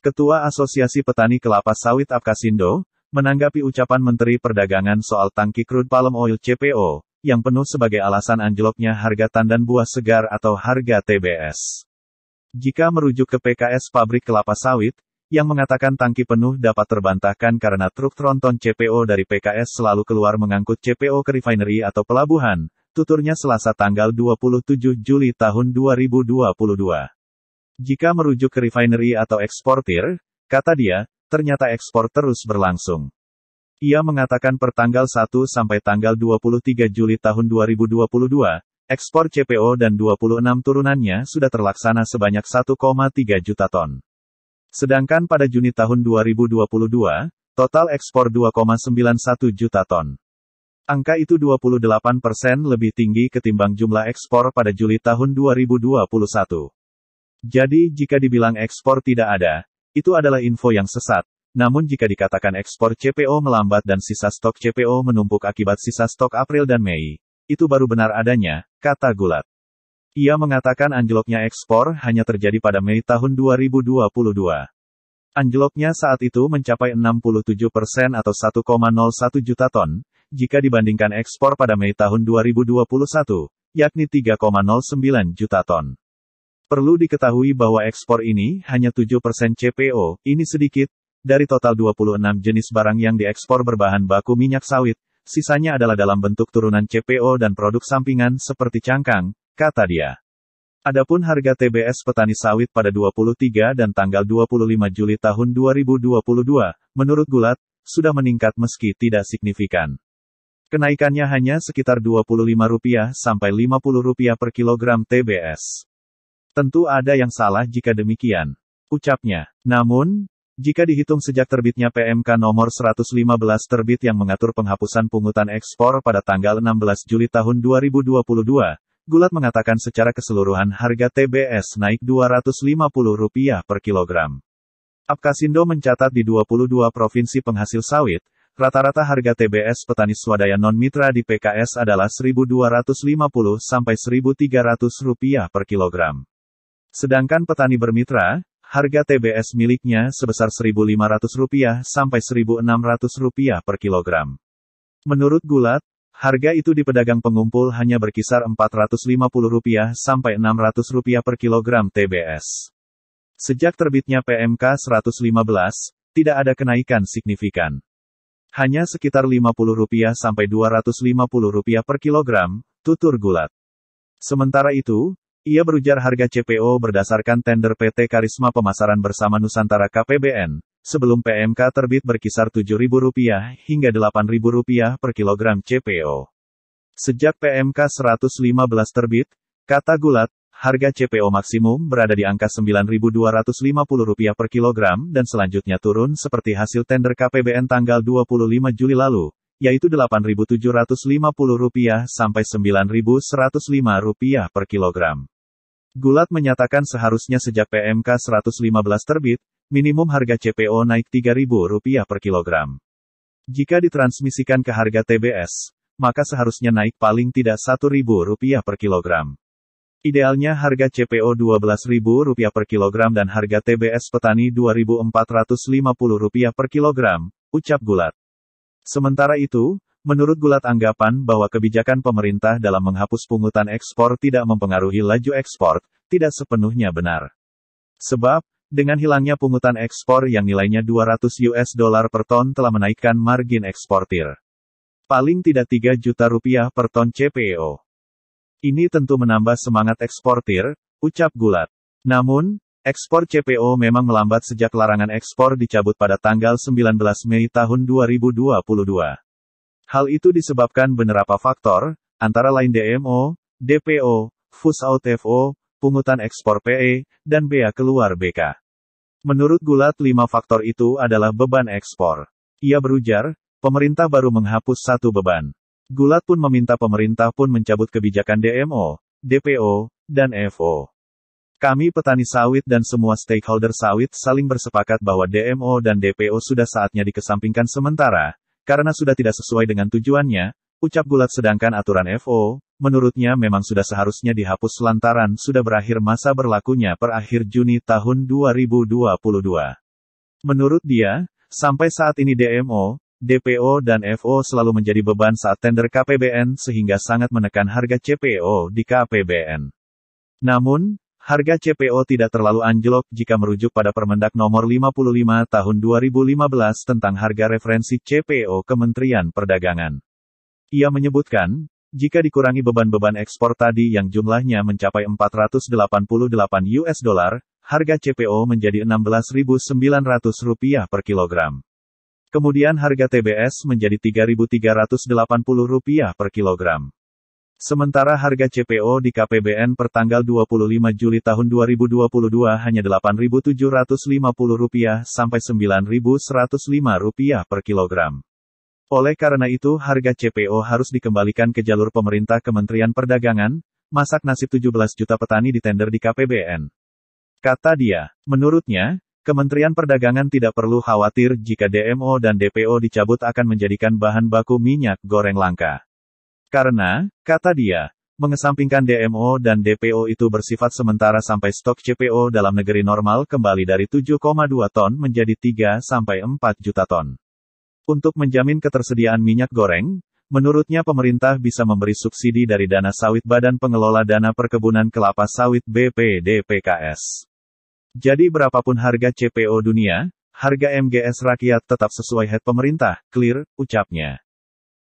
Ketua Asosiasi Petani Kelapa Sawit Apkasindo, menanggapi ucapan Menteri Perdagangan soal tangki crude palm oil CPO, yang penuh sebagai alasan anjloknya harga tandan buah segar atau harga TBS. Jika merujuk ke PKS pabrik kelapa sawit, yang mengatakan tangki penuh dapat terbantahkan karena truk tronton CPO dari PKS selalu keluar mengangkut CPO ke refinery atau pelabuhan, tuturnya Selasa tanggal 27 Juli tahun 2022. Jika merujuk ke refinery atau eksportir, kata dia, ternyata ekspor terus berlangsung. Ia mengatakan per tanggal 1 sampai tanggal 23 Juli tahun 2022, ekspor CPO dan 26 turunannya sudah terlaksana sebanyak 1,3 juta ton. Sedangkan pada Juni tahun 2022, total ekspor 2,91 juta ton. Angka itu 28 persen lebih tinggi ketimbang jumlah ekspor pada Juli tahun 2021. Jadi jika dibilang ekspor tidak ada, itu adalah info yang sesat. Namun jika dikatakan ekspor CPO melambat dan sisa stok CPO menumpuk akibat sisa stok April dan Mei, itu baru benar adanya, kata Gulat. Ia mengatakan anjloknya ekspor hanya terjadi pada Mei tahun 2022. Anjloknya saat itu mencapai 67 persen atau 1,01 juta ton, jika dibandingkan ekspor pada Mei tahun 2021, yakni 3,09 juta ton. Perlu diketahui bahwa ekspor ini hanya 7% CPO, ini sedikit, dari total 26 jenis barang yang diekspor berbahan baku minyak sawit, sisanya adalah dalam bentuk turunan CPO dan produk sampingan seperti cangkang, kata dia. Adapun harga TBS petani sawit pada 23 dan tanggal 25 Juli tahun 2022, menurut Gulat, sudah meningkat meski tidak signifikan. Kenaikannya hanya sekitar Rp25 sampai Rp50 per kilogram TBS. Tentu ada yang salah jika demikian. Ucapnya. Namun, jika dihitung sejak terbitnya PMK nomor 115 terbit yang mengatur penghapusan pungutan ekspor pada tanggal 16 Juli tahun 2022, Gulat mengatakan secara keseluruhan harga TBS naik Rp250 per kilogram. Apkasindo mencatat di 22 provinsi penghasil sawit, rata-rata harga TBS petani swadaya non-mitra di PKS adalah Rp1.250 sampai Rp1.300 per kilogram. Sedangkan petani bermitra, harga TBS miliknya sebesar Rp1.500 sampai Rp1.600 per kilogram. Menurut Gulat, harga itu di pedagang pengumpul hanya berkisar Rp450 sampai Rp600 per kilogram TBS. Sejak terbitnya PMK 115, tidak ada kenaikan signifikan. Hanya sekitar Rp50 sampai Rp250 per kilogram, tutur Gulat. Sementara itu, ia berujar harga CPO berdasarkan tender PT Karisma Pemasaran bersama Nusantara KPBN, sebelum PMK terbit berkisar Rp7.000 hingga Rp8.000 per kilogram CPO. Sejak PMK 115 terbit, kata Gulat, harga CPO maksimum berada di angka Rp9.250 per kilogram dan selanjutnya turun seperti hasil tender KPBN tanggal 25 Juli lalu, yaitu Rp8.750 sampai Rp9.105 per kilogram. Gulat menyatakan seharusnya sejak PMK 115 terbit, minimum harga CPO naik Rp3.000 per kilogram. Jika ditransmisikan ke harga TBS, maka seharusnya naik paling tidak Rp1.000 per kilogram. Idealnya harga CPO Rp12.000 per kilogram dan harga TBS petani Rp2.450 per kilogram, ucap Gulat. Sementara itu, menurut Gulat anggapan bahwa kebijakan pemerintah dalam menghapus pungutan ekspor tidak mempengaruhi laju ekspor, tidak sepenuhnya benar. Sebab, dengan hilangnya pungutan ekspor yang nilainya 200 US dollar per ton telah menaikkan margin eksportir. Paling tidak 3 juta rupiah per ton CPO. E Ini tentu menambah semangat eksportir, ucap Gulat. Namun, Ekspor CPO memang melambat sejak larangan ekspor dicabut pada tanggal 19 Mei tahun 2022. Hal itu disebabkan beberapa faktor, antara lain DMO, DPO, Fus FO, pungutan ekspor PE, dan bea keluar BK. Menurut Gulat, lima faktor itu adalah beban ekspor. Ia berujar, pemerintah baru menghapus satu beban. Gulat pun meminta pemerintah pun mencabut kebijakan DMO, DPO, dan FO. Kami petani sawit dan semua stakeholder sawit saling bersepakat bahwa DMO dan DPO sudah saatnya dikesampingkan sementara, karena sudah tidak sesuai dengan tujuannya, ucap Gulat sedangkan aturan FO, menurutnya memang sudah seharusnya dihapus lantaran sudah berakhir masa berlakunya per akhir Juni tahun 2022. Menurut dia, sampai saat ini DMO, DPO dan FO selalu menjadi beban saat tender KPBN sehingga sangat menekan harga CPO di KPBN. Namun, Harga CPO tidak terlalu anjlok jika merujuk pada Permendak Nomor 55 Tahun 2015 tentang harga referensi CPO Kementerian Perdagangan. Ia menyebutkan, jika dikurangi beban-beban ekspor tadi yang jumlahnya mencapai 488 US dollar, harga CPO menjadi 16.900 rupiah per kilogram. Kemudian harga TBS menjadi 3.380 rupiah per kilogram. Sementara harga CPO di KPBN pertanggal 25 Juli tahun 2022 hanya Rp8.750 sampai Rp9.105 per kilogram. Oleh karena itu harga CPO harus dikembalikan ke jalur pemerintah Kementerian Perdagangan, masak nasib 17 juta petani di tender di KPBN. Kata dia, menurutnya, Kementerian Perdagangan tidak perlu khawatir jika DMO dan DPO dicabut akan menjadikan bahan baku minyak goreng langka. Karena, kata dia, mengesampingkan DMO dan DPO itu bersifat sementara sampai stok CPO dalam negeri normal kembali dari 7,2 ton menjadi 3 4 juta ton. Untuk menjamin ketersediaan minyak goreng, menurutnya pemerintah bisa memberi subsidi dari dana sawit Badan Pengelola Dana Perkebunan Kelapa Sawit BPDPKS. Jadi berapapun harga CPO dunia, harga MGS rakyat tetap sesuai head pemerintah, clear, ucapnya.